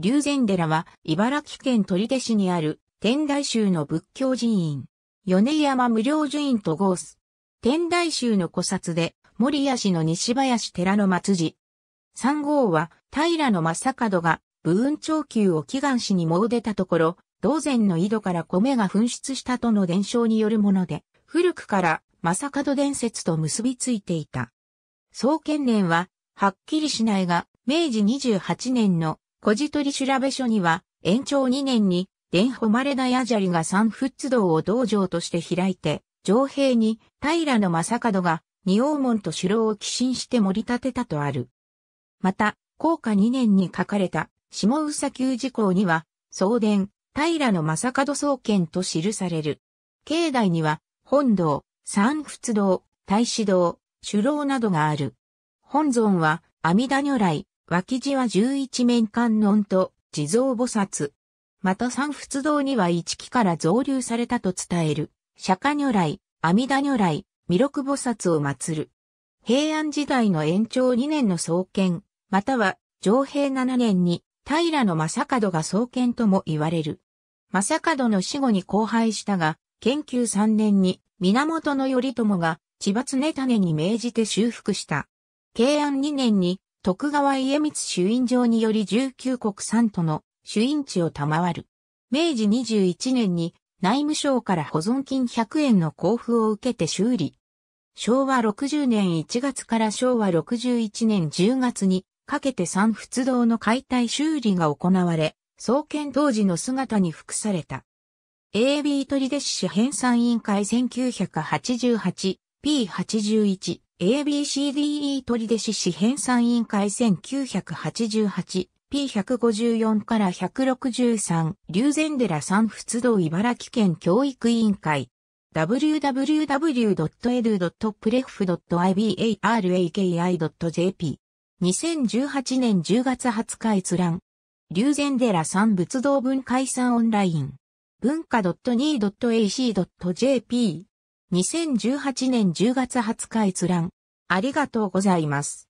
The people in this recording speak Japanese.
龍禅寺は茨城県取手市にある天台宗の仏教寺院。米山無料寺院とーす。天台宗の古刹で森谷市の西林寺の末寺。三号は平の正門が武運長久を祈願しに詣出たところ、道前の井戸から米が噴出したとの伝承によるもので、古くから正門伝説と結びついていた。創建年は、はっきりしないが、明治28年の小地取調べ所には、延長2年に、伝誉れな矢砂利が三仏道を道場として開いて、上兵に平の正門が二王門と首郎を寄進して盛り立てたとある。また、高下2年に書かれた下宇佐旧事項には、総伝、平の正門総研と記される。境内には、本堂、三仏堂、大使堂、首郎などがある。本尊は、阿弥陀如来、脇地は十一面観音と地蔵菩薩。また三仏堂には一期から造流されたと伝える、釈迦如来、阿弥陀如来、弥勒菩薩を祀る。平安時代の延長2年の創建、または上平7年に平野正門が創建とも言われる。正門の死後に荒廃したが、研究3年に源頼朝が千葉常種に命じて修復した。慶安2年に徳川家光主院場により19国三都の主院地を賜る。明治21年に内務省から保存金100円の交付を受けて修理。昭和60年1月から昭和61年10月にかけて三仏堂の解体修理が行われ、創建当時の姿に服された。AB 取手市編纂委員会 1988P81 ABCDE 取出市編纂委員会 1988P154 から163龍禅寺三仏堂茨城県教育委員会 www.edu.pref.ibaraki.jp 2018年10月20日閲覧龍禅寺三仏堂文解散オンライン文化 .2.ac.jp 2018年10月20日閲覧。ありがとうございます。